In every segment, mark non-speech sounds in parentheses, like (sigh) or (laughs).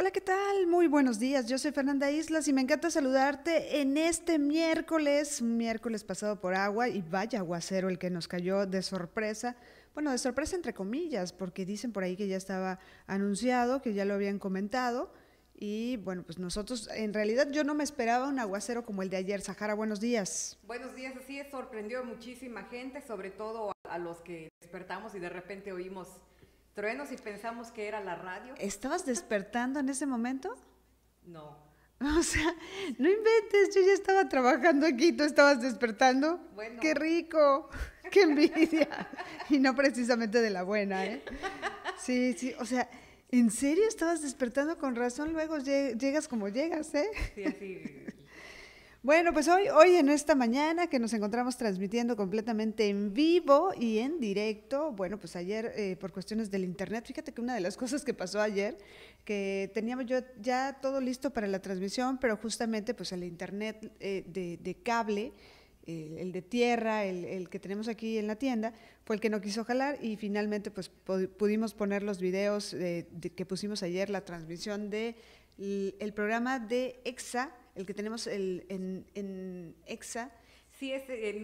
Hola, ¿qué tal? Muy buenos días. Yo soy Fernanda Islas y me encanta saludarte en este miércoles, miércoles pasado por agua y vaya aguacero el que nos cayó de sorpresa. Bueno, de sorpresa entre comillas, porque dicen por ahí que ya estaba anunciado, que ya lo habían comentado. Y bueno, pues nosotros, en realidad yo no me esperaba un aguacero como el de ayer. Sahara, buenos días. Buenos días, así es, sorprendió a muchísima gente, sobre todo a los que despertamos y de repente oímos truenos y pensamos que era la radio. ¿Estabas despertando en ese momento? No. (laughs) O sea, no inventes, yo ya estaba trabajando aquí, tú estabas despertando. Bueno. ¡Qué rico! (laughs) ¡Qué envidia! y no precisamente de la buena, ¿eh? Sí, sí, o sea, ¿en serio estabas despertando con razón? Luego llegas como llegas, ¿eh? Sí, así, bueno, pues hoy, hoy en esta mañana que nos encontramos transmitiendo completamente en vivo y en directo, bueno, pues ayer eh, por cuestiones del internet, fíjate que una de las (laughs) cosas que pasó ayer, que teníamos yo ya todo listo para la transmisión, pero justamente pues el internet eh, de, cable, el, de tierra, el, que tenemos aquí en la tienda, fue el que no quiso jalar y finalmente pues pudimos poner los videos eh, que pusimos ayer, la transmisión de el programa de EXA el que tenemos el, en, en EXA, Sí, es eh,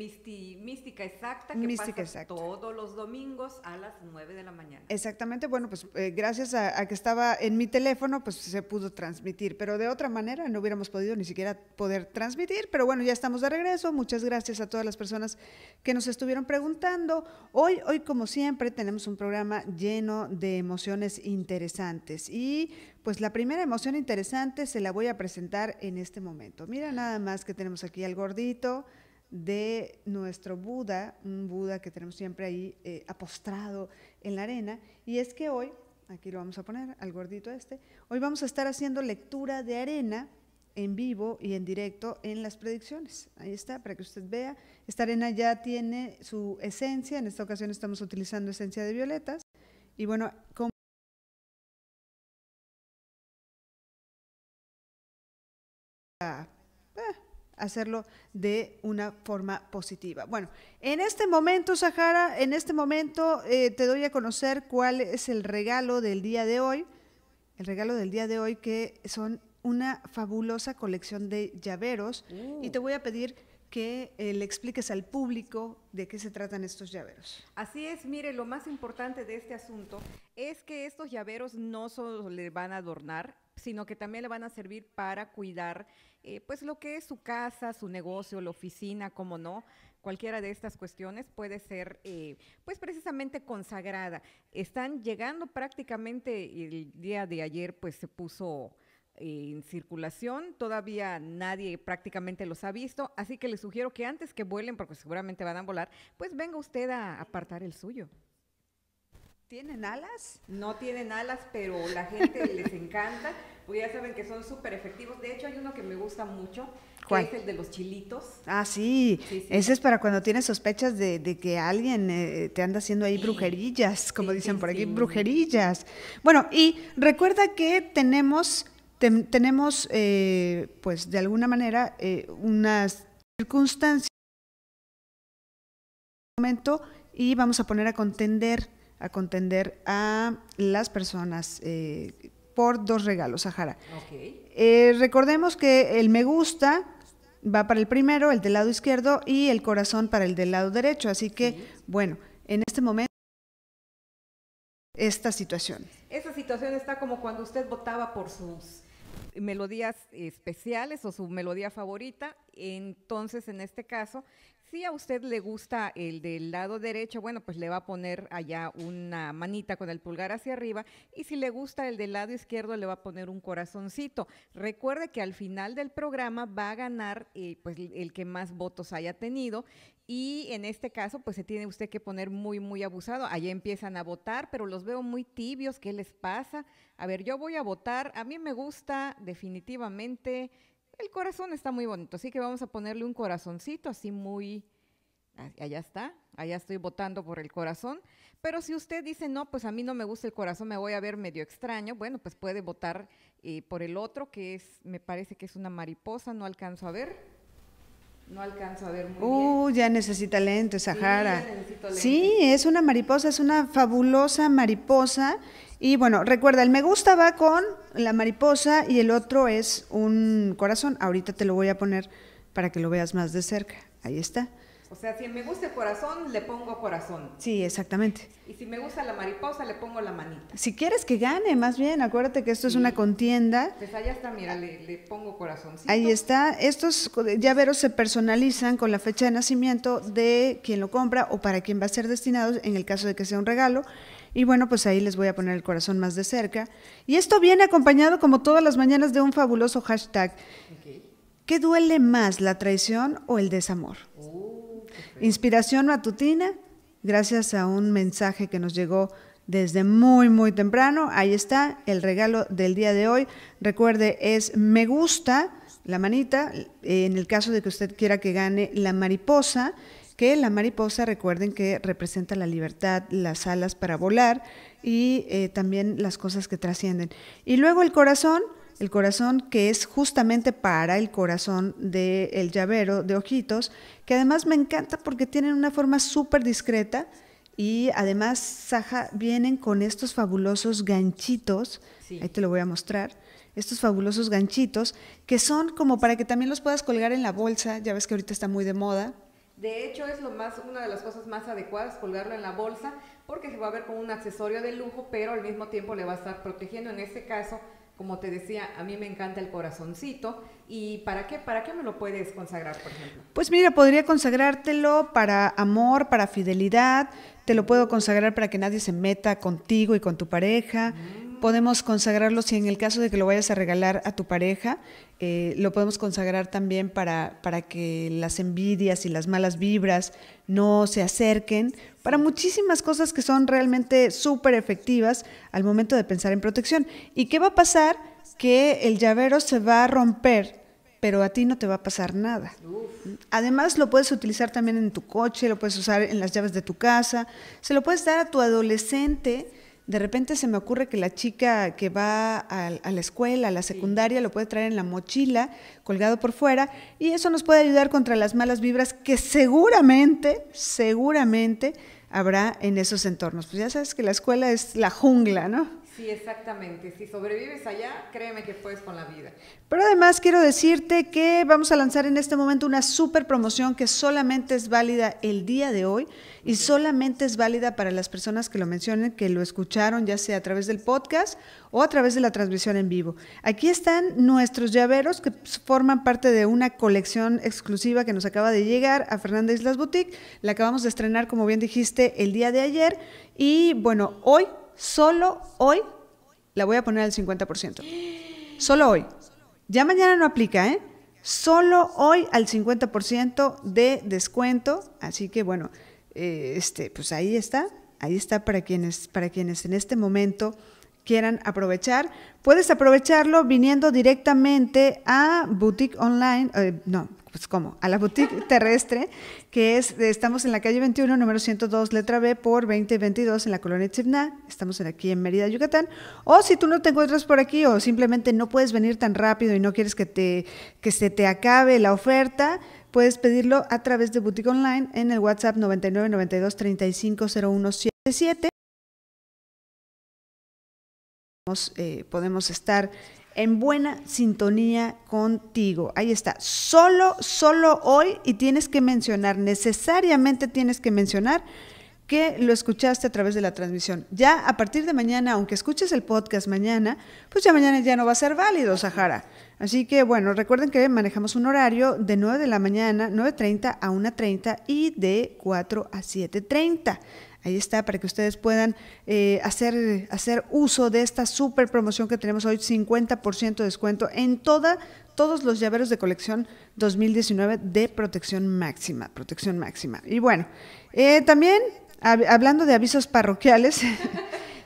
mística exacta que pasa todos los domingos a las 9 de la mañana. Exactamente, bueno, pues eh, gracias a, a, que estaba en mi teléfono, pues se pudo transmitir, pero de otra manera no hubiéramos podido ni siquiera poder transmitir, pero bueno, ya estamos de regreso, muchas gracias a todas las personas que nos estuvieron preguntando. Hoy, hoy como siempre, tenemos un programa lleno de emociones interesantes y pues la primera emoción interesante se la voy a presentar en este momento. Mira nada más que tenemos aquí al gordito de nuestro Buda, un Buda que tenemos siempre ahí eh, apostrado en la arena, y es que hoy, aquí lo vamos a poner al gordito este, hoy vamos a estar haciendo lectura de arena en vivo y en directo en las predicciones. Ahí está, para que usted vea. Esta arena ya tiene su esencia, en esta ocasión estamos utilizando esencia de violetas. Y bueno, como hacerlo de una forma positiva. Bueno, en este momento, Sahara, en este momento eh, te doy a conocer cuál es el regalo del día de hoy. El regalo del día de hoy que son una fabulosa colección de llaveros y te uh. voy a pedir que eh, le expliques al público de qué se tratan estos llaveros. Así es, mire, lo más importante de este asunto es que estos llaveros no solo le van a adornar sino que también le van a servir para cuidar eh, pues lo que es su casa, su negocio, la oficina, como no. Cualquiera de estas cuestiones puede ser eh, pues precisamente consagrada. Están llegando prácticamente el día de ayer pues se puso eh, en circulación, todavía nadie prácticamente los ha visto, así que les sugiero que antes que vuelen, porque seguramente van a volar, pues venga usted a apartar el suyo. ¿Tienen alas? No tienen alas, pero la gente (laughs) les encanta. Pues ya saben que son súper efectivos. De hecho, hay uno que me gusta mucho, que es el de los chilitos. Ah, sí. Ese es para cuando tienes sospechas de, que alguien eh, te anda haciendo ahí brujerillas, como dicen por aquí, brujerillas. Bueno, y recuerda que tenemos, tenemos eh, pues de alguna manera, eh, unas circunstancias momento y vamos a poner a contender a contender a las personas eh, por dos regalos, Sahara. Eh, recordemos que el me gusta va para el primero, el del lado izquierdo, y el corazón para el del lado derecho. Así que, bueno, en este momento, esta situación. Esta situación está como cuando usted votaba por sus melodías especiales o su melodía favorita. Entonces, en este caso, si a usted le gusta el del lado derecho, bueno, pues le va a poner allá una manita con el pulgar hacia arriba y si le gusta el del lado izquierdo, le va a poner un corazoncito. Recuerde que al final del programa va a ganar eh, pues, el que más votos haya tenido y en este caso, pues se tiene usted que poner muy, muy abusado. Allá empiezan a votar, pero los veo muy tibios. ¿Qué les pasa? A ver, yo voy a votar. A mí me gusta definitivamente el corazón está muy bonito, así que vamos a ponerle un corazoncito así muy... Allá está, allá estoy votando por el corazón. Pero si usted dice, no, pues a mí no me gusta el corazón, me voy a ver medio extraño, bueno, pues puede votar eh, por el otro, que es, me parece que es una mariposa, no alcanzo a ver. No alcanzo a ver muy uh, ya necesita lentes, Sahara. Sí, sí, es una mariposa, es una fabulosa mariposa. Y bueno, recuerda, el me gusta va con la mariposa y el otro es un corazón. Ahorita te lo voy a poner para que lo veas más de cerca. Ahí está. O sea, si me gusta el corazón, le pongo corazón. Sí, exactamente. Y si me gusta la mariposa, le pongo la manita. Si quieres que gane, más bien, acuérdate que esto es una contienda. Pues allá está, mira, le, pongo corazón. Ahí está. Estos llaveros se personalizan con la fecha de nacimiento de quien lo compra o para quien va a ser destinado en el caso de que sea un regalo. Y bueno, pues ahí les voy a poner el corazón más de cerca. Y esto viene acompañado, como todas las mañanas, de un fabuloso hashtag. ¿Qué duele más, la traición o el desamor? Inspiración matutina, gracias a un mensaje que nos llegó desde muy, muy temprano. Ahí está el regalo del día de hoy. Recuerde, es me gusta, la manita, en el caso de que usted quiera que gane la mariposa, que la mariposa, recuerden que representa la libertad, las alas para volar y eh, también las cosas que trascienden. Y luego el corazón el corazón que es justamente para el corazón del el llavero de ojitos, que además me encanta porque tienen una forma súper discreta y además, Saja, vienen con estos fabulosos ganchitos, ahí te lo voy a mostrar, estos fabulosos ganchitos, que son como para que también los puedas colgar en la bolsa, ya ves que ahorita está muy de moda. De hecho, es lo más, una de las cosas más adecuadas, colgarlo en la bolsa, porque se va a ver como un accesorio de lujo, pero al mismo tiempo le va a estar protegiendo, en este caso, como te decía, a mí me encanta el corazoncito. ¿Y para qué? ¿Para qué me lo puedes consagrar, por ejemplo? Pues mira, podría consagrártelo para amor, para fidelidad, te lo puedo consagrar para que nadie se meta contigo y con tu pareja. Mm. Podemos consagrarlo si en el caso de que lo vayas a regalar a tu pareja, eh, lo podemos consagrar también para, para que las envidias y las malas vibras no se acerquen, para muchísimas cosas que son realmente súper efectivas al momento de pensar en protección. ¿Y qué va a pasar? Que el llavero se va a romper, pero a ti no te va a pasar nada. Además, lo puedes utilizar también en tu coche, lo puedes usar en las llaves de tu casa, se lo puedes dar a tu adolescente de repente se me ocurre que la chica que va a, la escuela, a la secundaria, lo puede traer en la mochila, colgado por fuera, y eso nos puede ayudar contra las malas vibras que seguramente, seguramente habrá en esos entornos. Pues ya sabes que la escuela es la jungla, ¿no? Sí, exactamente. Si sobrevives allá, créeme que puedes con la vida. Pero además quiero decirte que vamos a lanzar en este momento una super promoción que solamente es válida el día de hoy y solamente es válida para las personas que lo mencionen, que lo escucharon ya sea a través del podcast o a través de la transmisión en vivo. Aquí están nuestros llaveros que forman parte de una colección exclusiva que nos acaba de llegar a Fernanda Islas Boutique. La acabamos de estrenar, como bien dijiste, el día de ayer. Y bueno, hoy solo hoy la voy a poner al 50%. Solo hoy. Ya mañana no aplica, ¿eh? Solo hoy al 50% de descuento. Así que bueno, eh, este, pues ahí está. Ahí está para quienes, para quienes en este momento quieran aprovechar, puedes aprovecharlo viniendo directamente a Boutique Online, eh, no, pues cómo, a la Boutique (laughs) Terrestre, que es, estamos en la calle 21, número 102, letra B, por 2022, en la colonia Chipna, estamos aquí en Mérida, Yucatán, o si tú no te encuentras por aquí o simplemente no puedes venir tan rápido y no quieres que, te, que se te acabe la oferta, puedes pedirlo a través de Boutique Online en el WhatsApp 9992 350177 eh, podemos estar en buena sintonía contigo. Ahí está. Solo, solo hoy y tienes que mencionar, necesariamente tienes que mencionar que lo escuchaste a través de la transmisión. Ya a partir de mañana, aunque escuches el podcast mañana, pues ya mañana ya no va a ser válido, Sahara. Así que bueno, recuerden que manejamos un horario de 9 de la mañana, 9.30 a 1.30 y de 4 a 7.30. Ahí está, para que ustedes puedan eh, hacer, hacer uso de esta super promoción que tenemos hoy, 50% de descuento en toda, todos los llaveros de colección 2019 de protección máxima, protección máxima. Y bueno, eh, también hablando de avisos parroquiales. (laughs)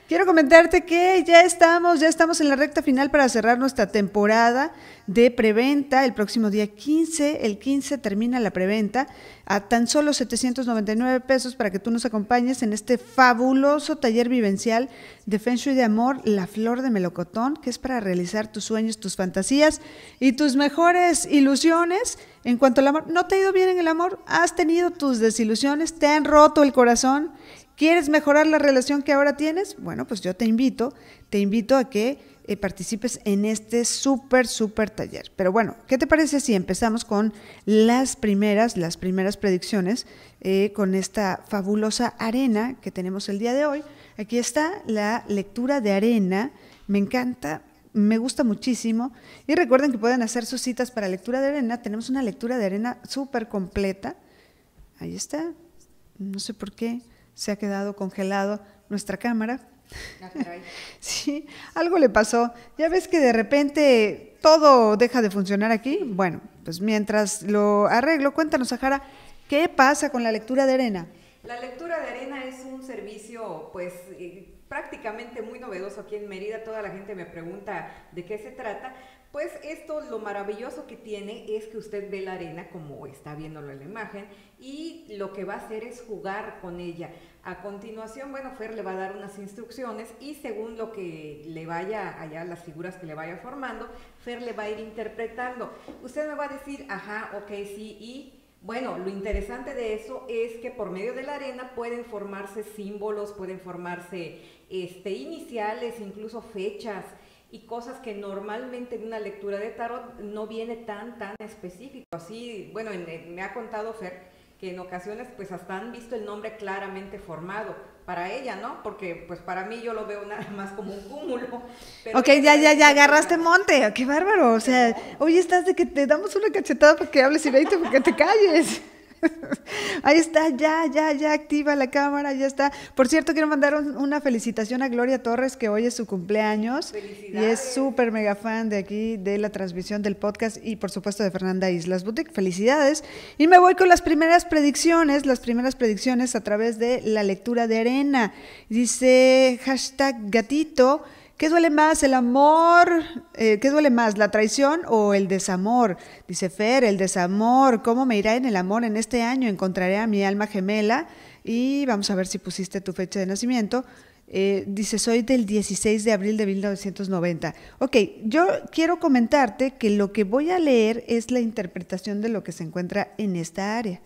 Quiero comentarte que ya estamos, ya estamos en la recta final para cerrar nuestra temporada de preventa. El próximo día 15, el 15 termina la preventa a tan solo 799 pesos para que tú nos acompañes en este fabuloso taller vivencial de Feng Shui de Amor, La Flor de Melocotón, que es para realizar tus sueños, tus fantasías y tus mejores ilusiones. En cuanto al amor, ¿no te ha ido bien en el amor? ¿Has tenido tus desilusiones? ¿Te han roto el corazón? ¿Quieres mejorar la relación que ahora tienes? Bueno, pues yo te invito, te invito a que eh, participes en este súper, súper taller. Pero bueno, ¿qué te parece si empezamos con las primeras, las primeras predicciones eh, con esta fabulosa arena que tenemos el día de hoy? Aquí está la lectura de arena. Me encanta, me gusta muchísimo. Y recuerden que pueden hacer sus citas para lectura de arena. Tenemos una lectura de arena súper completa. Ahí está. No sé por qué se ha quedado congelado nuestra cámara. Ah, (laughs) sí, algo le pasó. Ya ves que de repente todo deja de funcionar aquí. Bueno, pues mientras lo arreglo, cuéntanos, Sahara, ¿qué pasa con la lectura de arena? La lectura de arena es un servicio, pues, eh, prácticamente muy novedoso aquí en Mérida. Toda la gente me pregunta de qué se trata, pues esto lo maravilloso que tiene es que usted ve la arena como está viéndolo en la imagen y lo que va a hacer es jugar con ella. A continuación, bueno, Fer le va a dar unas instrucciones y según lo que le vaya allá, las figuras que le vaya formando, Fer le va a ir interpretando. Usted me va a decir, ajá, ok, sí, y bueno, lo interesante de eso es que por medio de la arena pueden formarse símbolos, pueden formarse este, iniciales, incluso fechas y cosas que normalmente en una lectura de tarot no viene tan, tan específico. Así, bueno, me ha contado Fer que en ocasiones pues hasta han visto el nombre claramente formado para ella, ¿no? Porque pues para mí yo lo veo nada más como un cúmulo. ok, ya, ya, ya, agarraste monte, ah, qué bárbaro, o sea, hoy estás de que te damos una cachetada para que hables y veinte porque te calles. (laughs) Ahí está, ya, ya, ya, activa la cámara, ya está. Por cierto, quiero mandar una felicitación a Gloria Torres, que hoy es su cumpleaños. Y es súper mega fan de aquí, de la transmisión del podcast y por supuesto de Fernanda Islas Boutique. Felicidades. Y me voy con las primeras predicciones, las primeras predicciones a través de la lectura de arena. Dice hashtag gatito. ¿Qué duele más, el amor? Eh, ¿Qué duele más, la traición o el desamor? Dice Fer, el desamor. ¿Cómo me irá en el amor en este año? Encontraré a mi alma gemela. Y vamos a ver si pusiste tu fecha de nacimiento. Eh, dice, soy del 16 de abril de 1990. Ok, yo quiero comentarte que lo que voy a leer es la interpretación de lo que se encuentra en esta área.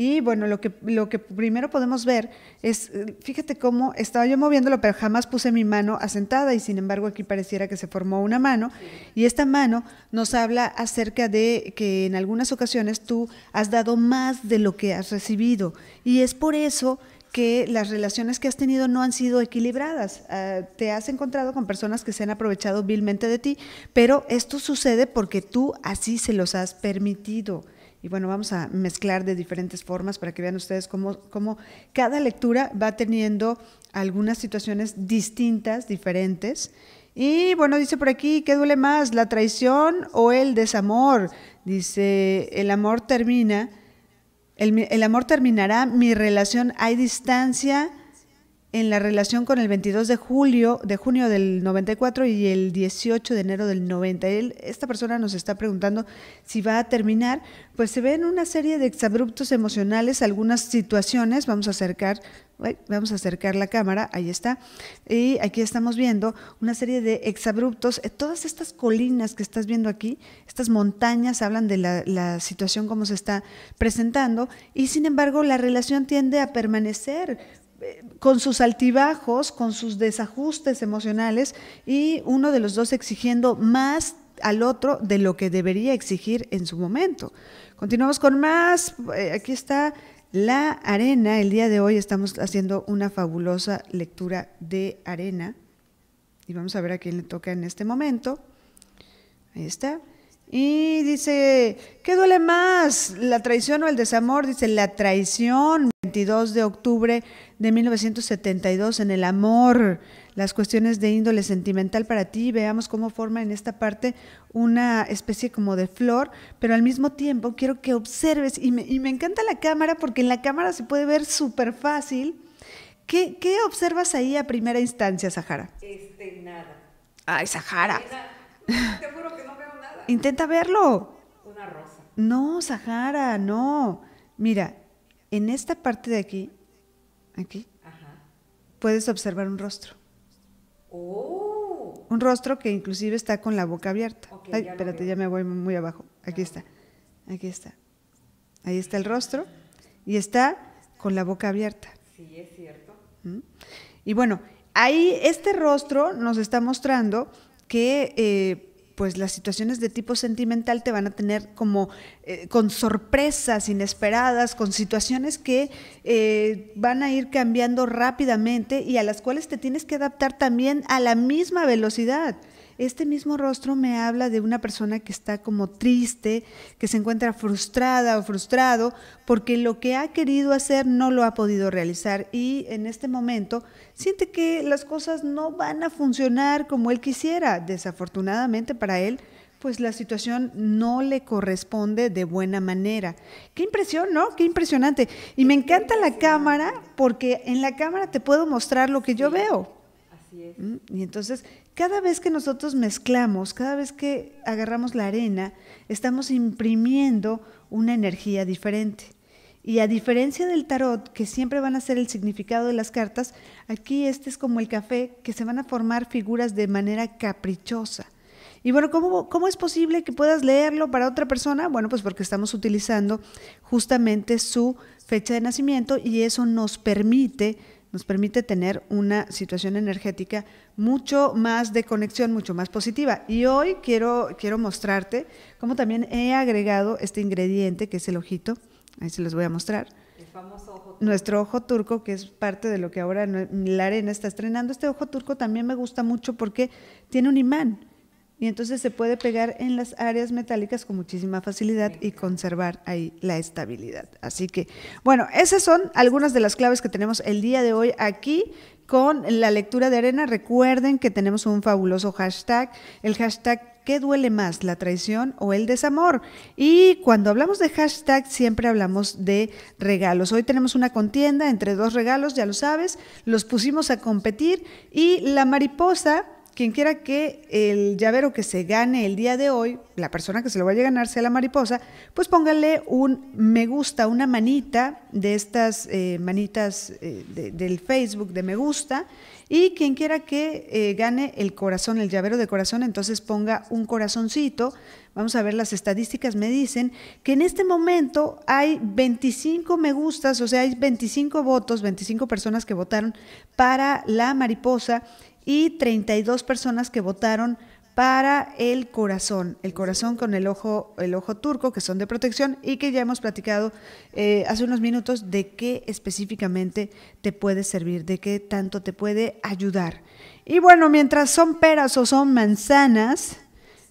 Y bueno, lo que, lo que primero podemos ver es, eh, fíjate cómo estaba yo moviéndolo, pero jamás puse mi mano asentada y sin embargo aquí pareciera que se formó una mano. Y esta mano nos habla acerca de que en algunas ocasiones tú has dado más de lo que has recibido. Y es por eso que las relaciones que has tenido no han sido equilibradas. Ah, te has encontrado con personas que se han aprovechado vilmente de ti, pero esto sucede porque tú así se los has permitido y bueno, vamos a mezclar de diferentes formas para que vean ustedes cómo, cada lectura va teniendo algunas situaciones distintas, diferentes. Y bueno, dice por aquí, ¿qué duele más, la traición o el desamor? Dice, el amor termina, el, el amor terminará, mi relación, hay distancia, en la relación con el 22 de julio de junio del 94 y el 18 de enero del 90. esta persona nos está preguntando si va a terminar, pues se ven una serie de exabruptos emocionales, algunas situaciones, vamos a acercar Vamos a acercar la cámara, ahí está. Y aquí estamos viendo una serie de exabruptos. Eh, todas estas colinas que estás viendo aquí, estas montañas, hablan de la, la situación como se está presentando. Y sin embargo, la relación tiende a permanecer con sus altibajos, con sus desajustes emocionales y uno de los dos exigiendo más al otro de lo que debería exigir en su momento. Continuamos con más. Eh, aquí está la arena. El día de hoy estamos haciendo una fabulosa lectura de arena. Y vamos a ver a quién le toca en este momento. Ahí está. Y dice, ¿qué duele más, la traición o el desamor? Dice, la traición, 22 de octubre de 1972, en el amor, las cuestiones de índole sentimental para ti. Veamos cómo forma en esta parte una especie como de flor, pero al mismo tiempo quiero que observes, y me, encanta la cámara porque en la cámara se puede ver súper fácil. ¿Qué, ¿Qué, observas ahí a primera instancia, Sahara? Este, nada. Ay, Sahara. Te juro que no Intenta verlo. Una rosa. No, Sahara, no. Mira, en esta parte de aquí, aquí, puedes observar un rostro. Oh. Un rostro que inclusive está con la boca abierta. espérate, ya me voy muy abajo. Aquí está, aquí está. Ahí está el rostro y está con la boca abierta. Sí, es cierto. ¿Mm? Y bueno, ahí este rostro nos está mostrando que eh, pues las situaciones de tipo sentimental te van a tener como eh, con sorpresas inesperadas, con situaciones que eh, van a ir cambiando rápidamente y a las cuales te tienes que adaptar también a la misma velocidad. Este mismo rostro me habla de una persona que está como triste, que se encuentra frustrada o frustrado porque lo que ha querido hacer no lo ha podido realizar y en este momento siente que las cosas no van a funcionar como él quisiera. Desafortunadamente para él, pues la situación no le corresponde de buena manera. Qué impresión, ¿no? Qué impresionante. Y me encanta la cámara porque en la cámara te puedo mostrar lo que yo veo. Y entonces, cada vez que nosotros mezclamos, cada vez que agarramos la arena, estamos imprimiendo una energía diferente. Y a diferencia del tarot, que siempre van a ser el significado de las cartas, aquí este es como el café, que se van a formar figuras de manera caprichosa. Y bueno, ¿cómo, ¿cómo, es posible que puedas leerlo para otra persona? Bueno, pues porque estamos utilizando justamente su fecha de nacimiento y eso nos permite nos permite tener una situación energética mucho más de conexión, mucho más positiva. Y hoy quiero, quiero mostrarte cómo también he agregado este ingrediente que es el ojito. Ahí se los voy a mostrar. Nuestro ojo turco, que es parte de lo que ahora la arena está estrenando. Este ojo turco también me gusta mucho porque tiene un imán y entonces se puede pegar en las áreas metálicas con muchísima facilidad y conservar ahí la estabilidad. Así que, bueno, esas son algunas de las claves que tenemos el día de hoy aquí con la lectura de arena. Recuerden que tenemos un fabuloso hashtag, el hashtag ¿qué duele más, la traición o el desamor? Y cuando hablamos de hashtag siempre hablamos de regalos. Hoy tenemos una contienda entre dos regalos, ya lo sabes, los pusimos a competir y la mariposa quien quiera que el llavero que se gane el día de hoy, la persona que se lo vaya a ganar sea la mariposa, pues póngale un me gusta, una manita de estas eh, manitas eh, del Facebook de me gusta. Y quien quiera que eh, gane el corazón, el llavero de corazón, entonces ponga un corazoncito. Vamos a ver, las estadísticas me dicen que en este momento hay 25 me gustas, o sea, hay 25 votos, 25 personas que votaron para la mariposa y 32 personas que votaron para el corazón, el corazón con el ojo, el ojo turco, que son de protección y que ya hemos platicado eh, hace unos minutos de qué específicamente te puede servir, de qué tanto te puede ayudar. Y bueno, mientras son peras o son manzanas,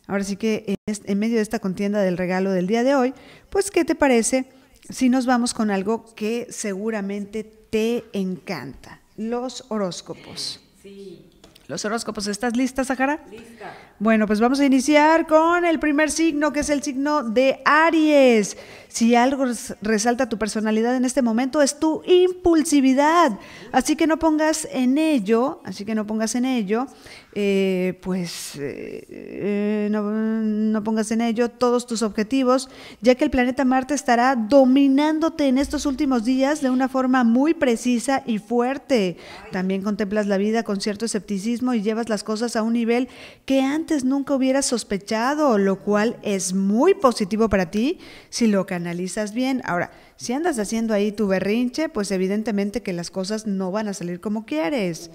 ahora sí que en, medio de esta contienda del regalo del día de hoy, pues ¿qué te parece si nos vamos con algo que seguramente te encanta? Los horóscopos. Sí los horóscopos. ¿Estás lista, Sahara? Lista. Bueno, pues vamos a iniciar con el primer signo, que es el signo de Aries. Si algo resalta tu personalidad en este momento es tu impulsividad. Así que no pongas en ello, así que no pongas en ello, eh, pues eh, eh, no, pongas en ello todos tus objetivos, ya que el planeta Marte estará dominándote en estos últimos días de una forma muy precisa y fuerte. También contemplas la vida con cierto escepticismo y llevas las cosas a un nivel que antes nunca hubieras sospechado, lo cual es muy positivo para ti si lo canalizas bien. Ahora, si andas haciendo ahí tu berrinche, pues evidentemente que las cosas no van a salir como quieres.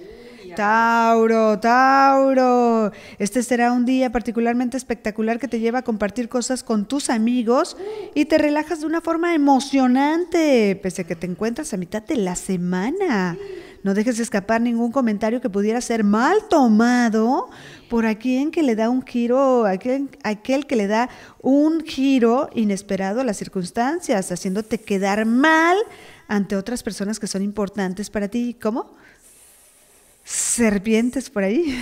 Tauro, Tauro, este será un día particularmente espectacular que te lleva a compartir cosas con tus amigos y te relajas de una forma emocionante, pese a que te encuentras a mitad de la semana. No dejes escapar ningún comentario que pudiera ser mal tomado por en que le da un giro, aquel, aquel que le da un giro inesperado a las circunstancias, haciéndote quedar mal ante otras personas que son importantes para ti. ¿Cómo? serpientes por ahí.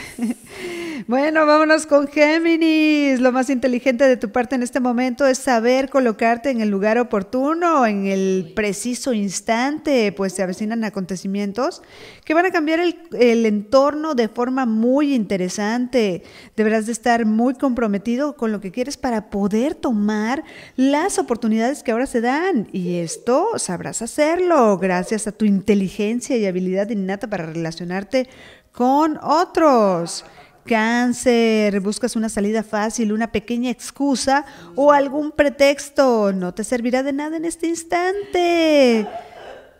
(laughs) bueno, vámonos con Géminis. Lo más inteligente de tu parte en este momento es saber colocarte en el lugar oportuno, en el preciso instante, pues se avecinan acontecimientos que van a cambiar el, entorno de forma muy interesante. Deberás de estar muy comprometido con lo que quieres para poder tomar las oportunidades que ahora se dan. Y esto sabrás hacerlo gracias a tu inteligencia y habilidad innata para relacionarte con otros cáncer, buscas una salida fácil, una pequeña excusa o algún pretexto. No te servirá de nada en este instante.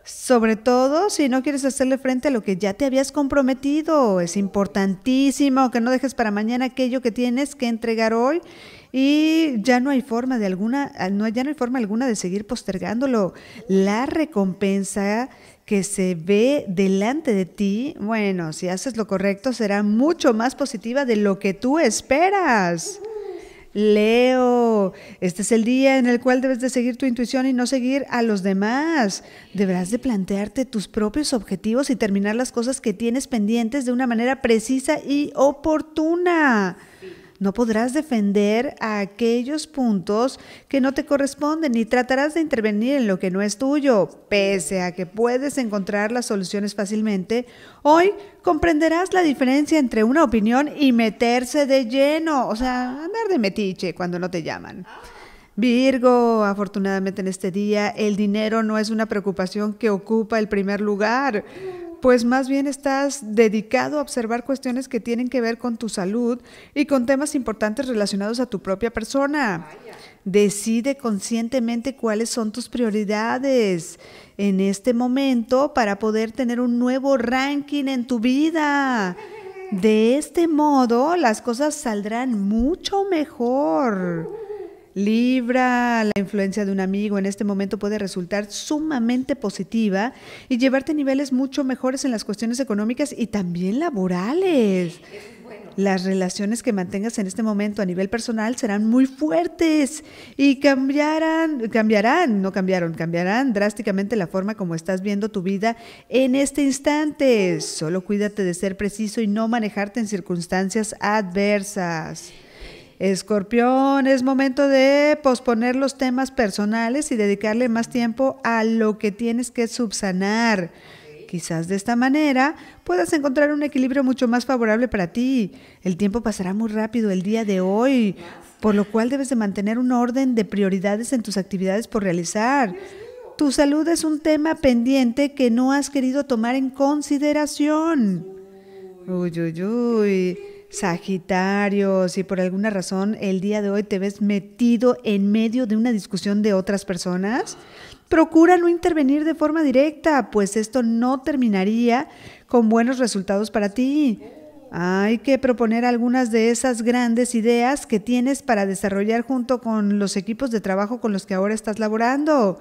Sobre todo si no quieres hacerle frente a lo que ya te habías comprometido. Es importantísimo que no dejes para mañana aquello que tienes que entregar hoy y ya no hay forma de alguna, no, ya no hay forma alguna de seguir postergándolo. La recompensa que se ve delante de ti, bueno, si haces lo correcto, será mucho más positiva de lo que tú esperas. Leo, este es el día en el cual debes de seguir tu intuición y no seguir a los demás. Deberás de plantearte tus propios objetivos y terminar las cosas que tienes pendientes de una manera precisa y oportuna. No podrás defender aquellos puntos que no te corresponden ni tratarás de intervenir en lo que no es tuyo. Pese a que puedes encontrar las soluciones fácilmente, hoy comprenderás la diferencia entre una opinión y meterse de lleno, o sea, andar de metiche cuando no te llaman. Virgo, afortunadamente en este día el dinero no es una preocupación que ocupa el primer lugar pues más bien estás dedicado a observar cuestiones que tienen que ver con tu salud y con temas importantes relacionados a tu propia persona. Decide conscientemente cuáles son tus prioridades en este momento para poder tener un nuevo ranking en tu vida. De este modo, las cosas saldrán mucho mejor. Libra, la influencia de un amigo en este momento puede resultar sumamente positiva y llevarte a niveles mucho mejores en las cuestiones económicas y también laborales. Las relaciones que mantengas en este momento a nivel personal serán muy fuertes y cambiarán, cambiarán, no cambiaron, cambiarán drásticamente la forma como estás viendo tu vida en este instante. Solo cuídate de ser preciso y no manejarte en circunstancias adversas. Escorpión, es momento de posponer los temas personales y dedicarle más tiempo a lo que tienes que subsanar. Quizás de esta manera puedas encontrar un equilibrio mucho más favorable para ti. El tiempo pasará muy rápido el día de hoy, por lo cual debes de mantener un orden de prioridades en tus actividades por realizar. Tu salud es un tema pendiente que no has querido tomar en consideración. Uy, uy, uy. Sagitario, si por alguna razón el día de hoy te ves metido en medio de una discusión de otras personas, procura no intervenir de forma directa, pues esto no terminaría con buenos resultados para ti. Hay que proponer algunas de esas grandes ideas que tienes para desarrollar junto con los equipos de trabajo con los que ahora estás laborando.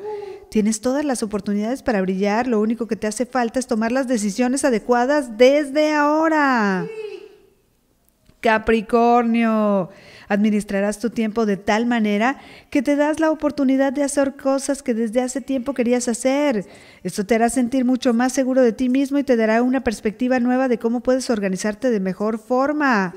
Tienes todas las oportunidades para brillar, lo único que te hace falta es tomar las decisiones adecuadas desde ahora. Capricornio, administrarás tu tiempo de tal manera que te das la oportunidad de hacer cosas que desde hace tiempo querías hacer. Esto te hará sentir mucho más seguro de ti mismo y te dará una perspectiva nueva de cómo puedes organizarte de mejor forma.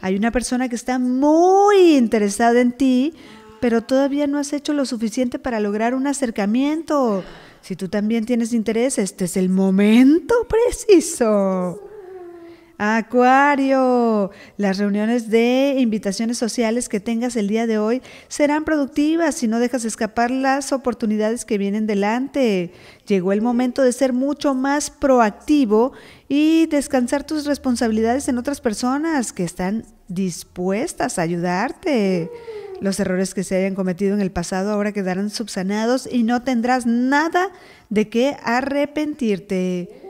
Hay una persona que está muy interesada en ti, pero todavía no has hecho lo suficiente para lograr un acercamiento. Si tú también tienes interés, este es el momento preciso. Acuario, las reuniones de invitaciones sociales que tengas el día de hoy serán productivas si no dejas escapar las oportunidades que vienen delante. Llegó el momento de ser mucho más proactivo y descansar tus responsabilidades en otras personas que están dispuestas a ayudarte. Los errores que se hayan cometido en el pasado ahora quedarán subsanados y no tendrás nada de qué arrepentirte.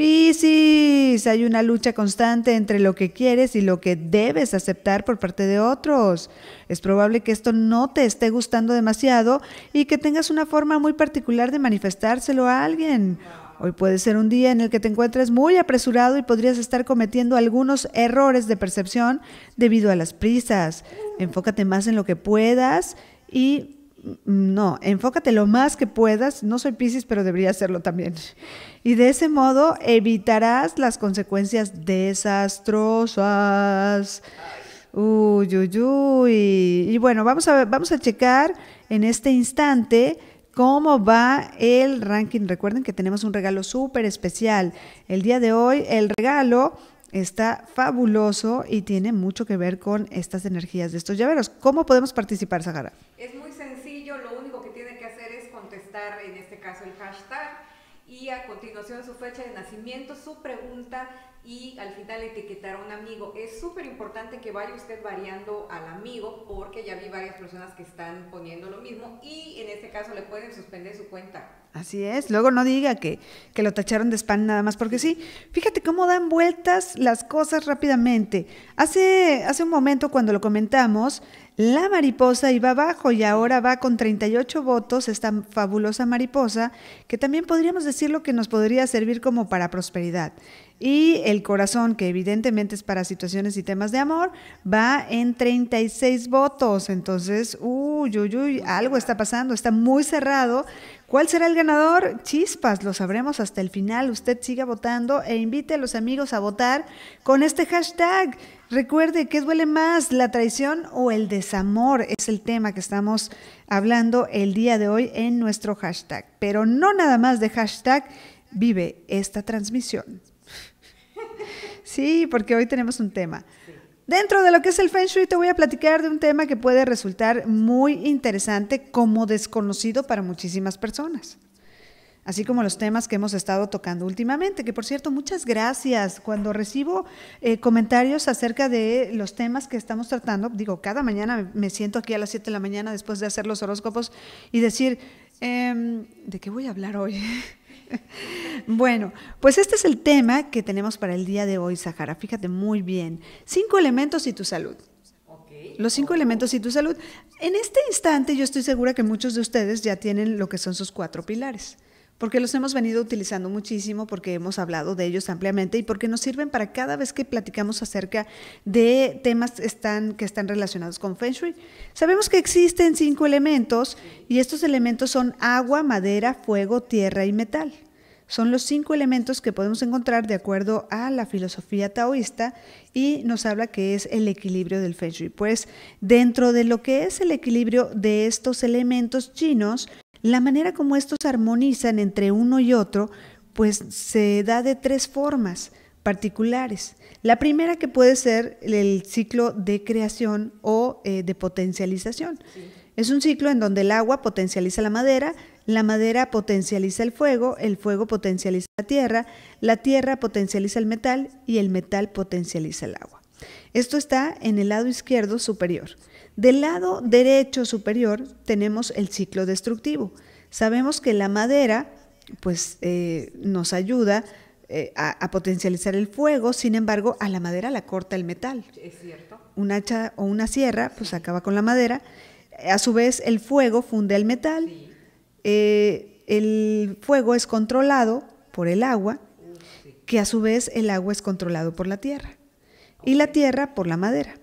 Piscis, hay una lucha constante entre lo que quieres y lo que debes aceptar por parte de otros. Es probable que esto no te esté gustando demasiado y que tengas una forma muy particular de manifestárselo a alguien. Hoy puede ser un día en el que te encuentres muy apresurado y podrías estar cometiendo algunos errores de percepción debido a las prisas. Enfócate más en lo que puedas y no, enfócate lo más que puedas. No soy Pisces, pero debería hacerlo también. Y de ese modo evitarás las consecuencias desastrosas. Uy, uy, Y bueno, vamos a, vamos a checar en este instante cómo va el ranking. Recuerden que tenemos un regalo súper especial. El día de hoy, el regalo está fabuloso y tiene mucho que ver con estas energías de estos llaveros. ¿Cómo podemos participar, Sahara? Es en este caso el hashtag y a continuación su fecha de nacimiento, su pregunta y al final etiquetar a un amigo. Es súper importante que vaya usted variando al amigo porque ya vi varias personas que están poniendo lo mismo y en este caso le pueden suspender su cuenta. Así es, luego no diga que, que lo tacharon de spam nada más porque sí. Fíjate cómo dan vueltas las cosas rápidamente. Hace, hace un momento cuando lo comentamos, la mariposa iba abajo y ahora va con 38 votos esta fabulosa mariposa que también podríamos decirlo que nos podría servir como para prosperidad. Y el corazón, que evidentemente es para situaciones y temas de amor, va en 36 votos. Entonces, uy, uy, uy, algo está pasando, está muy cerrado. ¿Cuál será el ganador? Chispas, lo sabremos hasta el final. Usted siga votando e invite a los amigos a votar con este hashtag. Recuerde, ¿qué duele más, la traición o el desamor? Es el tema que estamos hablando el día de hoy en nuestro hashtag. Pero no nada más de hashtag, vive esta transmisión. Sí, porque hoy tenemos un tema. Dentro de lo que es el Feng Shui te voy a platicar de un tema que puede resultar muy interesante como desconocido para muchísimas personas. Así como los temas que hemos estado tocando últimamente, que por cierto, muchas gracias. Cuando recibo eh, comentarios acerca de los temas que estamos tratando, digo, cada mañana me siento aquí a las 7 de la mañana después de hacer los horóscopos y decir, em, ¿de qué voy a hablar hoy? (laughs) (laughs) bueno, pues este es el tema que tenemos para el día de hoy, Sahara. Fíjate muy bien. Cinco elementos y tu salud. Los cinco elementos y tu salud. En este instante yo estoy segura que muchos de ustedes ya tienen lo que son sus cuatro pilares porque los hemos venido utilizando muchísimo, porque hemos hablado de ellos ampliamente y porque nos sirven para cada vez que platicamos acerca de temas que están relacionados con Feng Shui. Sabemos que existen cinco elementos y estos elementos son agua, madera, fuego, tierra y metal son los cinco elementos que podemos encontrar de acuerdo a la filosofía taoísta y nos habla que es el equilibrio del Feng Shui. Pues dentro de lo que es el equilibrio de estos elementos chinos, la manera como estos armonizan entre uno y otro, pues se da de tres formas particulares. La primera que puede ser el ciclo de creación o eh, de potencialización. Es un ciclo en donde el agua potencializa la madera, la madera potencializa el fuego, el fuego potencializa la tierra, la tierra potencializa el metal y el metal potencializa el agua. Esto está en el lado izquierdo superior. Del lado derecho superior tenemos el ciclo destructivo. Sabemos que la madera pues, eh, nos ayuda eh, a, potencializar el fuego, sin embargo, a la madera la corta el metal. Es cierto. Un hacha o una sierra pues acaba con la madera. A su vez, el fuego funde el metal. Eh, el fuego es controlado por el agua, que a su vez el agua es controlado por la tierra. Y la tierra por la madera.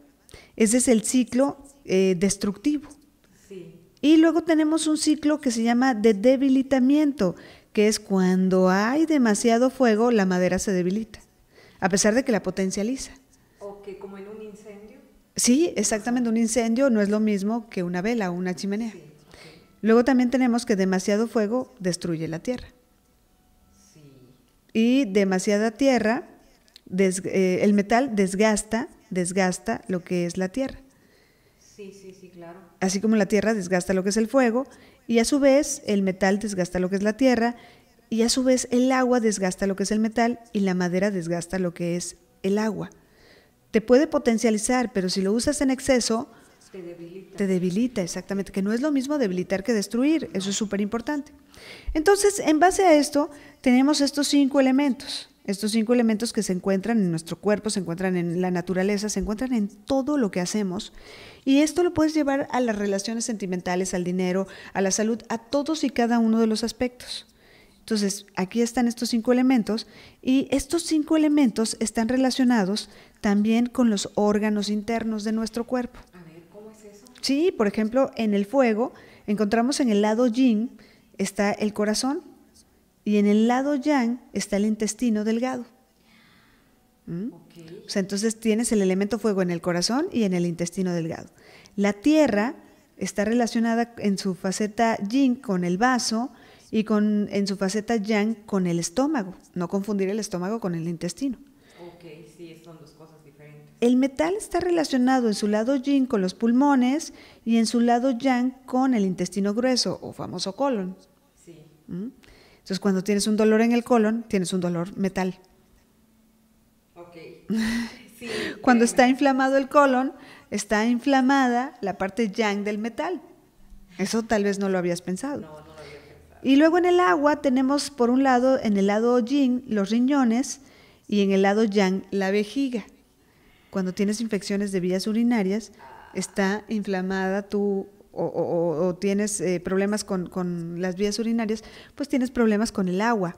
Ese es el ciclo eh, destructivo. Y luego tenemos un ciclo que se llama de debilitamiento, que es cuando hay demasiado fuego, la madera se debilita, a pesar de que la potencializa. O que como en un incendio. Sí, exactamente, un incendio no es lo mismo que una vela o una chimenea. Luego también tenemos que demasiado fuego destruye la tierra. Y demasiada tierra, eh, el metal desgasta, desgasta lo que es la tierra claro. Así como la tierra desgasta lo que es el fuego y a su vez el metal desgasta lo que es la tierra y a su vez el agua desgasta lo que es el metal y la madera desgasta lo que es el agua. Te puede potencializar, pero si lo usas en exceso, te debilita. Te debilita, exactamente, que no es lo mismo debilitar que destruir, eso es súper importante. Entonces, en base a esto, tenemos estos cinco elementos. Estos cinco elementos que se encuentran en nuestro cuerpo, se encuentran en la naturaleza, se encuentran en todo lo que hacemos. Y esto lo puedes llevar a las relaciones sentimentales, al dinero, a la salud, a todos y cada uno de los aspectos. Entonces, aquí están estos cinco elementos y estos cinco elementos están relacionados también con los órganos internos de nuestro cuerpo. A ver, ¿cómo es eso? Sí, por ejemplo, en el fuego encontramos en el lado yin está el corazón y en el lado yang está el intestino delgado. ¿Mm? O sea, entonces tienes el elemento fuego en el corazón y en el intestino delgado. La tierra está relacionada en su faceta yin con el vaso y con, en su faceta yang con el estómago. No confundir el estómago con el intestino. Ok, sí, son dos cosas diferentes. El metal está relacionado en su lado yin con los pulmones y en su lado yang con el intestino grueso o famoso colon. Sí. ¿Mm? Entonces, cuando tienes un dolor en el colon, tienes un dolor metal. (laughs) cuando está inflamado el colon, está inflamada la parte yang del metal. Eso tal vez no lo habías pensado. No, no lo pensado. Y luego en el agua tenemos, por un lado, en el lado yin, los riñones, y en el lado yang, la vejiga. Cuando tienes infecciones de vías urinarias, ah. está inflamada tu o, tienes eh, problemas con, las vías urinarias, pues tienes problemas con el agua.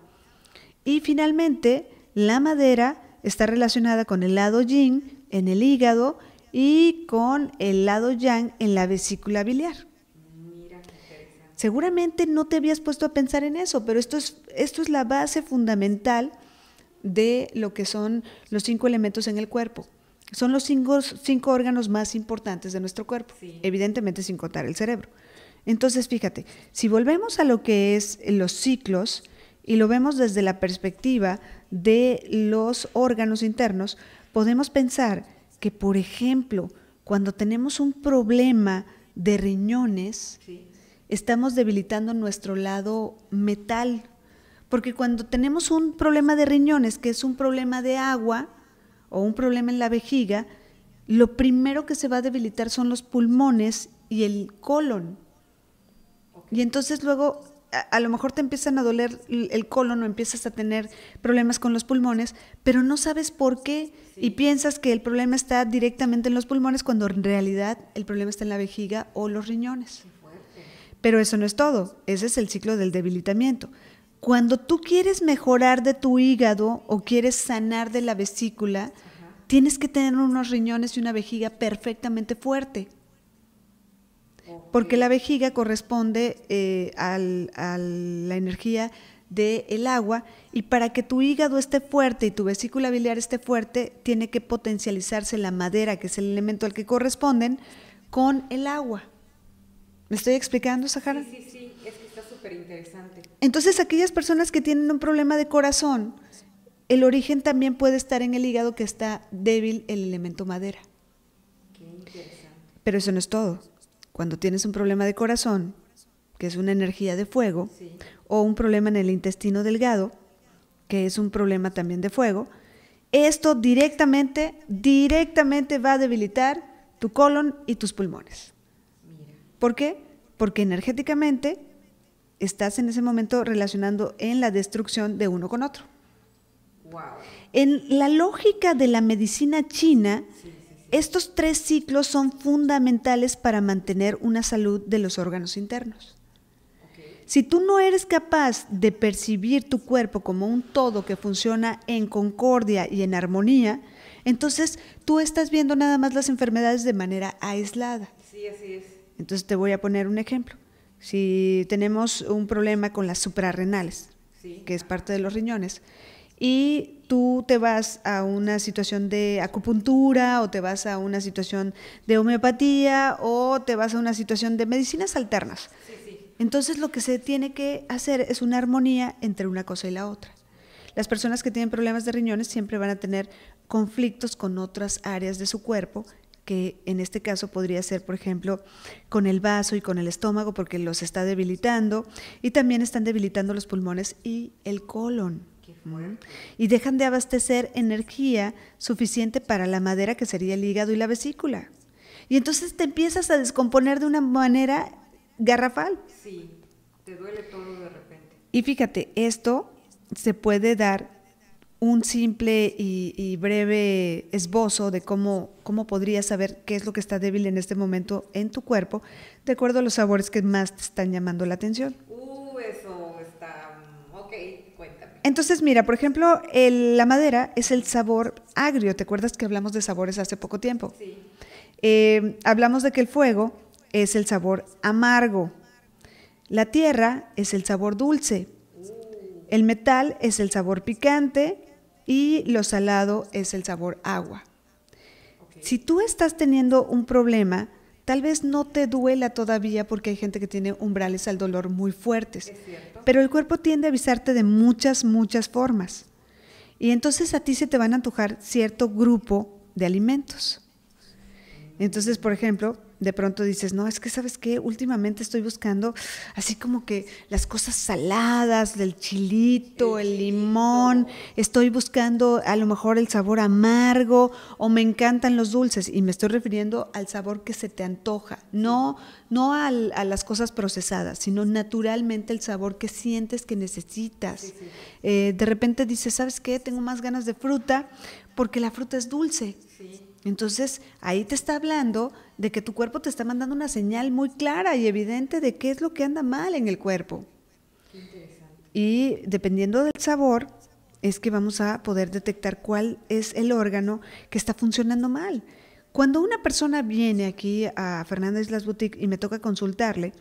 Y finalmente, la madera está relacionada con el lado yin en el hígado y con el lado yang en la vesícula biliar. Seguramente no te habías puesto a pensar en eso, pero esto es la base fundamental de lo que son los cinco elementos en el cuerpo son los cinco, órganos más importantes de nuestro cuerpo, evidentemente sin contar el cerebro. Entonces, fíjate, si volvemos a lo que es los ciclos y lo vemos desde la perspectiva de los órganos internos, podemos pensar que, por ejemplo, cuando tenemos un problema de riñones, estamos debilitando nuestro lado metal. Porque cuando tenemos un problema de riñones, que es un problema de agua, o un problema en la vejiga, lo primero que se va a debilitar son los pulmones y el colon. Y entonces luego a, lo mejor te empiezan a doler el colon o empiezas a tener problemas con los pulmones, pero no sabes por qué y piensas que el problema está directamente en los pulmones cuando en realidad el problema está en la vejiga o los riñones. Pero eso no es todo, ese es el ciclo del debilitamiento. Cuando tú quieres mejorar de tu hígado o quieres sanar de la vesícula, tienes que tener unos riñones y una vejiga perfectamente fuerte. Porque la vejiga corresponde eh, a la energía del agua y para que tu hígado esté fuerte y tu vesícula biliar esté fuerte, tiene que potencializarse la madera, que es el elemento al que corresponden, con el agua. ¿Me estoy explicando, Sahara? sí, sí interesante. Entonces, aquellas personas que tienen un problema de corazón, el origen también puede estar en el hígado que está débil el elemento madera. Qué interesante. Pero eso no es todo. Cuando tienes un problema de corazón, que es una energía de fuego, o un problema en el intestino delgado, que es un problema también de fuego, esto directamente, directamente va a debilitar tu colon y tus pulmones. ¿Por qué? Porque energéticamente estás en ese momento relacionando en la destrucción de uno con otro. En la lógica de la medicina china, estos tres ciclos son fundamentales para mantener una salud de los órganos internos. Si tú no eres capaz de percibir tu cuerpo como un todo que funciona en concordia y en armonía, entonces tú estás viendo nada más las enfermedades de manera aislada. Entonces te voy a poner un ejemplo. Si tenemos un problema con las suprarrenales, que es parte de los riñones, y tú te vas a una situación de acupuntura o te vas a una situación de homeopatía o te vas a una situación de medicinas alternas. Entonces lo que se tiene que hacer es una armonía entre una cosa y la otra. Las personas que tienen problemas de riñones siempre van a tener conflictos con otras áreas de su cuerpo que en este caso podría ser, por ejemplo, con el vaso y con el estómago, porque los está debilitando, y también están debilitando los pulmones y el colon. Y dejan de abastecer energía suficiente para la madera, que sería el hígado y la vesícula. Y entonces te empiezas a descomponer de una manera garrafal. Sí, te duele todo de repente. Y fíjate, esto se puede dar un simple y, breve esbozo de cómo, cómo podrías saber qué es lo que está débil en este momento en tu cuerpo, de acuerdo a los sabores que más te están llamando la atención. Uh, eso está. Ok, cuéntame. Entonces, mira, por ejemplo, la madera es el sabor agrio. ¿Te acuerdas que hablamos de sabores hace poco tiempo? Sí. Eh, hablamos de que el fuego es el sabor amargo. La tierra es el sabor dulce. Uh. El metal es el sabor picante y lo salado es el sabor agua. Si tú estás teniendo un problema, tal vez no te duela todavía porque hay gente que tiene umbrales al dolor muy fuertes, pero el cuerpo tiende a avisarte de muchas, muchas formas. Y entonces a ti se te van a antojar cierto grupo de alimentos. Mm. Entonces, por ejemplo, de pronto dices, no, es que sabes qué, últimamente estoy buscando así como que las cosas saladas, del chilito, el limón, estoy buscando a lo mejor el sabor amargo o me encantan los dulces y me estoy refiriendo al sabor que se te antoja, no, no a las cosas procesadas, sino naturalmente el sabor que sientes que necesitas. Eh, de repente dices, sabes qué, tengo más ganas de fruta porque la fruta es dulce. Entonces ahí te está hablando de que tu cuerpo te está mandando una señal muy clara y evidente de qué es lo que anda mal en el cuerpo. y dependiendo del sabor, es que vamos a poder detectar cuál es el órgano que está funcionando mal. Cuando una persona viene aquí a Fernández Las Boutique y me toca consultarle,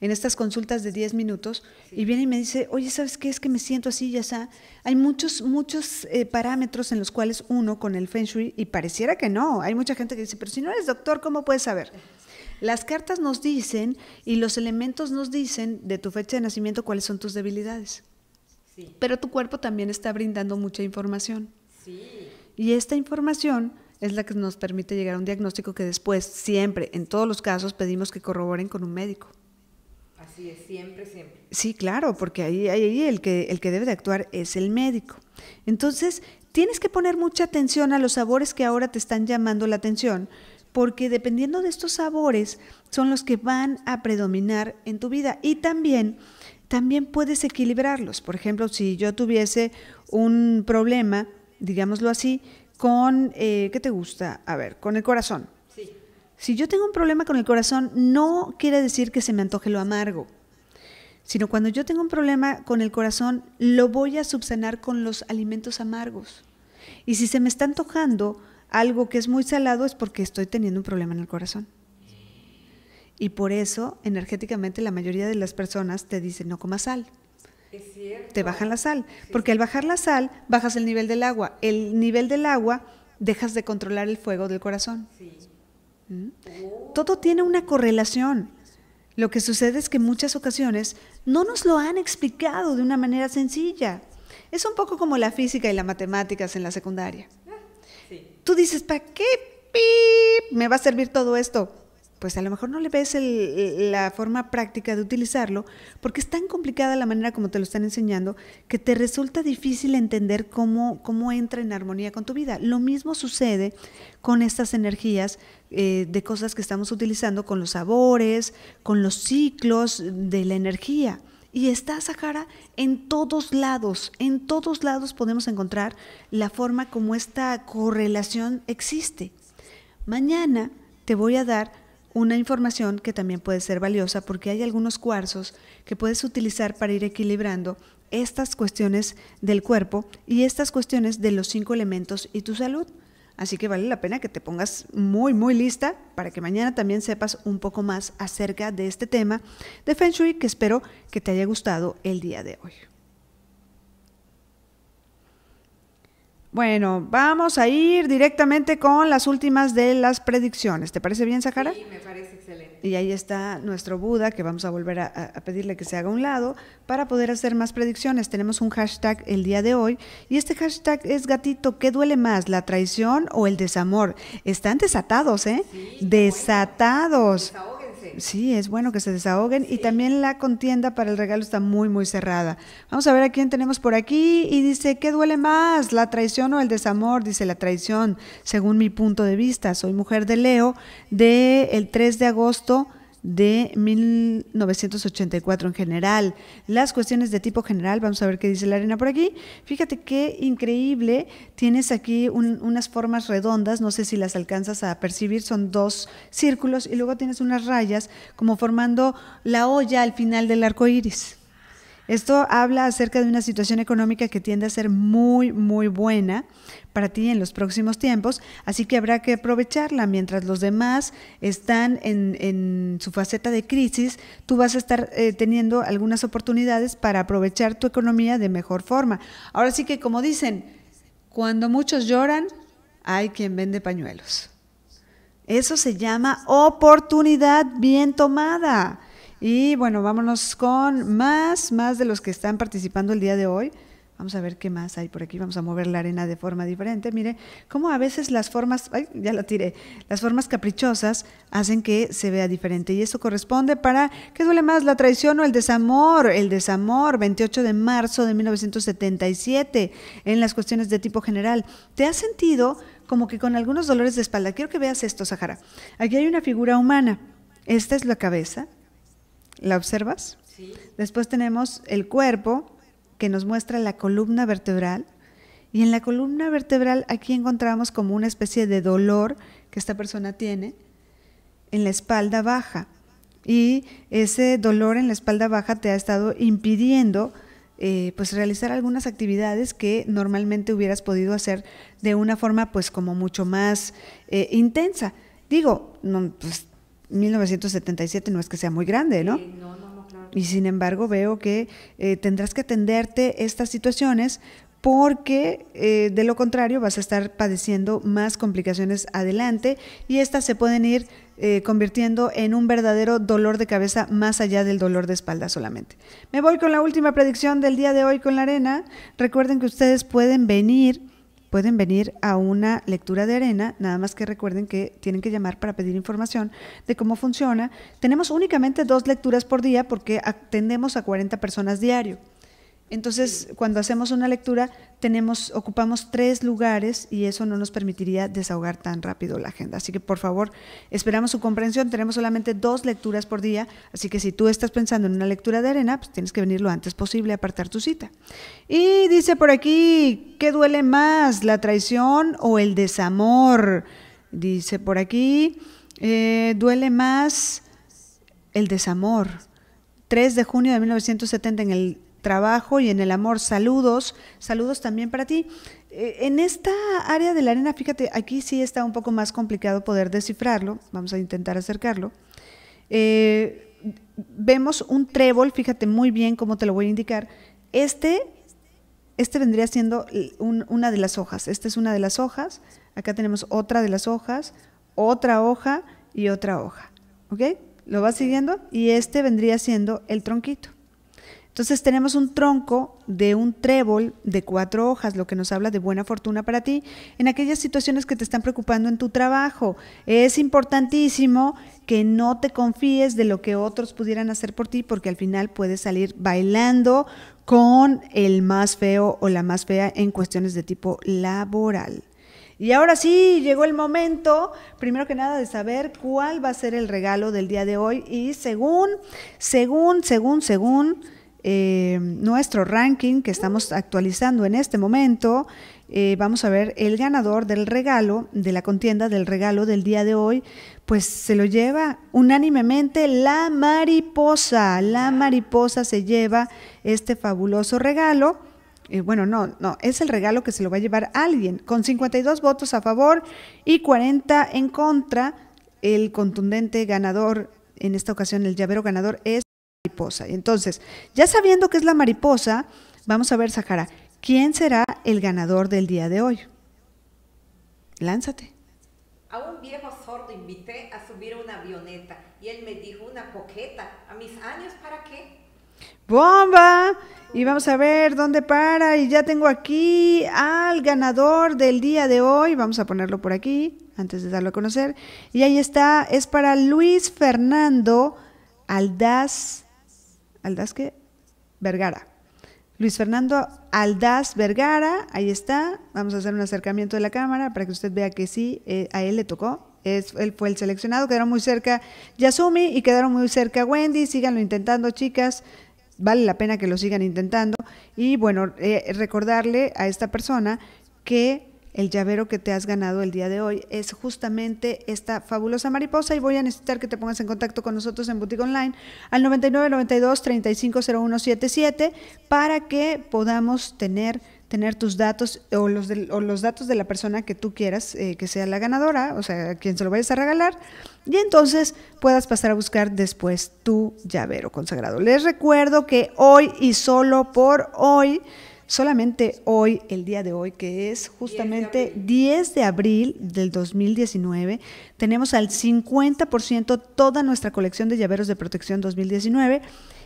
en estas consultas de 10 minutos y viene y me dice, oye, ¿sabes qué? Es que me siento así, ya está. Hay muchos, muchos eh, parámetros en los cuales uno con el Feng Shui, y pareciera que no, hay mucha gente que dice, pero si no eres doctor, ¿cómo puedes saber? Las cartas nos dicen y los elementos nos dicen de tu fecha de nacimiento cuáles son tus debilidades. Pero tu cuerpo también está brindando mucha información. Y esta información es la que nos permite llegar a un diagnóstico que después, siempre, en todos los casos, pedimos que corroboren con un médico. Así es, siempre, siempre. Sí, claro, porque ahí, ahí el, que, el que debe de actuar es el médico. Entonces, tienes que poner mucha atención a los sabores que ahora te están llamando la atención, porque dependiendo de estos sabores son los que van a predominar en tu vida. Y también, también puedes equilibrarlos. Por ejemplo, si yo tuviese un problema, digámoslo así, con, eh, ¿qué te gusta? A ver, con el corazón. Si yo tengo un problema con el corazón, no quiere decir que se me antoje lo amargo, sino cuando yo tengo un problema con el corazón, lo voy a subsanar con los alimentos amargos. Y si se me está antojando algo que es muy salado es porque estoy teniendo un problema en el corazón. Y por eso, energéticamente, la mayoría de las personas te dicen no comas sal. Es Te bajan la sal. Porque al bajar la sal, bajas el nivel del agua. El nivel del agua, dejas de controlar el fuego del corazón. Sí. Todo tiene una correlación. Lo que sucede es que en muchas ocasiones no nos lo han explicado de una manera sencilla. Es un poco como la física y las matemáticas en la secundaria. Ah, Tú dices, ¿para qué me va a servir todo esto? pues a lo mejor no le ves la forma práctica de utilizarlo, porque es tan complicada la manera como te lo están enseñando que te resulta difícil entender cómo, cómo entra en armonía con tu vida. Lo mismo sucede con estas energías eh, de cosas que estamos utilizando, con los sabores, con los ciclos de la energía. Y está Sahara en todos lados, en todos lados podemos encontrar la forma como esta correlación existe. Mañana te voy a dar una información que también puede ser valiosa porque hay algunos cuarzos que puedes utilizar para ir equilibrando estas cuestiones del cuerpo y estas cuestiones de los cinco elementos y tu salud. Así que vale la pena que te pongas muy, muy lista para que mañana también sepas un poco más acerca de este tema de Feng Shui que espero que te haya gustado el día de hoy. Bueno, vamos a ir directamente con las últimas de las predicciones. ¿Te parece bien, Sahara? Sí, me parece excelente. Y ahí está nuestro Buda, que vamos a volver a, pedirle que se haga un lado para poder hacer más predicciones. Tenemos un hashtag el día de hoy y este hashtag es gatito, ¿qué duele más, la traición o el desamor? Están desatados, ¿eh? desatados sí, es bueno que se desahoguen y también la contienda para el regalo está muy, muy cerrada. Vamos a ver a quién tenemos por aquí y dice, ¿qué duele más, la traición o el desamor? Dice, la traición, según mi punto de vista. Soy mujer de Leo, del de 3 de agosto de 1984 en general. Las cuestiones de tipo general, vamos a ver qué dice la arena por aquí. Fíjate qué increíble, tienes aquí unas formas redondas, no sé si las alcanzas a percibir, son dos círculos y luego tienes unas rayas como formando la olla al final del arco iris. Esto habla acerca de una situación económica que tiende a ser muy, muy buena para ti en los próximos tiempos, así que habrá que aprovecharla. Mientras los demás están en, su faceta de crisis, tú vas a estar eh, teniendo algunas oportunidades para aprovechar tu economía de mejor forma. Ahora sí que, como dicen, cuando muchos lloran, hay quien vende pañuelos. Eso se llama oportunidad bien tomada. Y bueno, vámonos con más, más de los que están participando el día de hoy. Vamos a ver qué más hay por aquí. Vamos a mover la arena de forma diferente. Mire, cómo a veces las formas, ay, ya la tiré, las formas caprichosas hacen que se vea diferente. Y eso corresponde para, ¿qué duele más, la traición o el desamor? El desamor, 28 de marzo de 1977, en las cuestiones de tipo general. ¿Te has sentido como que con algunos dolores de espalda? Quiero que veas esto, Sahara. Aquí hay una figura humana. Esta es la cabeza, ¿La observas? Sí. Después tenemos el cuerpo, que nos muestra la columna vertebral. Y en la columna vertebral aquí encontramos como una especie de dolor que esta persona tiene en la espalda baja. Y ese dolor en la espalda baja te ha estado impidiendo eh, pues realizar algunas actividades que normalmente hubieras podido hacer de una forma pues como mucho más eh, intensa. Digo, no, pues 1977 no es que sea muy grande, ¿no? Y sin embargo veo que eh, tendrás que atenderte estas situaciones porque eh, de lo contrario vas a estar padeciendo más complicaciones adelante y estas se pueden ir eh, convirtiendo en un verdadero dolor de cabeza más allá del dolor de espalda solamente. Me voy con la última predicción del día de hoy con la arena. Recuerden que ustedes pueden venir pueden venir a una lectura de arena, nada más que recuerden que tienen que llamar para pedir información de cómo funciona. Tenemos únicamente dos lecturas por día porque atendemos a 40 personas diario. Entonces, cuando hacemos una lectura, tenemos, ocupamos tres lugares y eso no nos permitiría desahogar tan rápido la agenda. Así que, por favor, esperamos su comprensión. Tenemos solamente dos lecturas por día, así que si tú estás pensando en una lectura de arena, pues tienes que venir lo antes posible a apartar tu cita. Y dice por aquí, ¿qué duele más, la traición o el desamor? Dice por aquí, eh, duele más el desamor. 3 de junio de 1970 en el trabajo y en el amor. Saludos, saludos también para ti. Eh, en esta área de la arena, fíjate, aquí sí está un poco más complicado poder descifrarlo, vamos a intentar acercarlo. Eh, vemos un trébol, fíjate muy bien cómo te lo voy a indicar. Este, este vendría siendo una de las hojas, esta es una de las hojas, acá tenemos otra de las hojas, otra hoja y otra hoja, ¿ok? Lo vas siguiendo y este vendría siendo el tronquito. Entonces tenemos un tronco de un trébol de cuatro hojas, lo que nos habla de buena fortuna para ti en aquellas situaciones que te están preocupando en tu trabajo. Es importantísimo que no te confíes de lo que otros pudieran hacer por ti porque al final puedes salir bailando con el más feo o la más fea en cuestiones de tipo laboral. Y ahora sí, llegó el momento, primero que nada, de saber cuál va a ser el regalo del día de hoy y según, según, según, según eh, nuestro ranking que estamos actualizando en este momento, eh, vamos a ver el ganador del regalo, de la contienda del regalo del día de hoy, pues se lo lleva unánimemente la mariposa. La mariposa se lleva este fabuloso regalo. Eh, bueno, no, no, es el regalo que se lo va a llevar alguien, con 52 votos a favor y 40 en contra. El contundente ganador, en esta ocasión el llavero ganador es y entonces, ya sabiendo que es la mariposa, vamos a ver, Sahara, ¿quién será el ganador del día de hoy? Lánzate. A un viejo sordo invité a subir una avioneta y él me dijo una coqueta. ¿A mis años para qué? ¡Bomba! Y vamos a ver dónde para. Y ya tengo aquí al ganador del día de hoy. Vamos a ponerlo por aquí antes de darlo a conocer. Y ahí está, es para Luis Fernando Aldaz Aldaz Vergara. Luis Fernando Aldaz Vergara, ahí está. Vamos a hacer un acercamiento de la cámara para que usted vea que sí, eh, a él le tocó. Es, él fue el seleccionado, quedaron muy cerca Yasumi y quedaron muy cerca Wendy. Síganlo intentando, chicas. Vale la pena que lo sigan intentando. Y bueno, eh, recordarle a esta persona que el llavero que te has ganado el día de hoy es justamente esta fabulosa mariposa y voy a necesitar que te pongas en contacto con nosotros en Boutique Online al 9992 350177 para que podamos tener tener tus datos o los, los datos de la persona que tú quieras eh, que sea la ganadora, o sea, a quien se lo vayas a regalar, y entonces puedas pasar a buscar después tu llavero consagrado. Les recuerdo que hoy y solo por hoy solamente hoy, el día de hoy, que es justamente 10 de abril del 2019, tenemos al 50% toda nuestra colección de llaveros de protección 2019.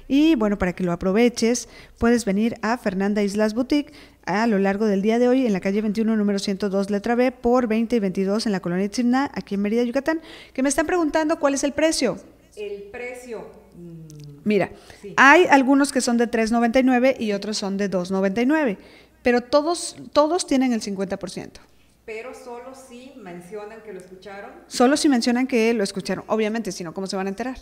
Y bueno, para que lo aproveches, puedes venir a Fernanda Islas Boutique a lo largo del día de hoy en la calle 21, número 102, letra B, por 20 y 22 en la colonia Chirna, aquí en Mérida, Yucatán, que me están preguntando cuál es el precio. El precio mm, Mira, hay algunos que son de 3.99 y otros son de 2.99, pero todos, todos tienen el 50%. Pero solo si mencionan que lo escucharon. Solo si mencionan que lo escucharon. Obviamente, si no, ¿cómo se van a enterar?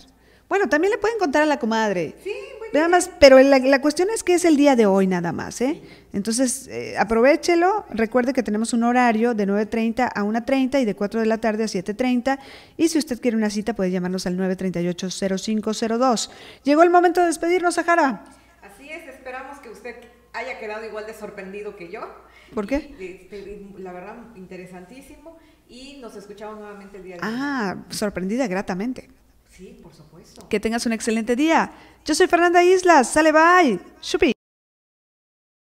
Bueno, también le pueden contar a la comadre. Sí, bueno. Nada más, pero la, cuestión es que es el día de hoy nada más, ¿eh? Entonces, eh, aprovechelo. Recuerde que tenemos un horario de 9.30 a 1.30 y de 4 de la tarde a 7.30. Y si usted quiere una cita, puede llamarnos al 938-0502. Llegó el momento de despedirnos, Sahara. Así es, esperamos que usted haya quedado igual de sorprendido que yo. ¿Por qué? Este, la verdad, interesantísimo. Y nos escuchamos nuevamente el día de hoy. Ah, sorprendida gratamente. Que tengas un excelente día. Yo soy Fernanda Islas. Sale, bye. Shupi.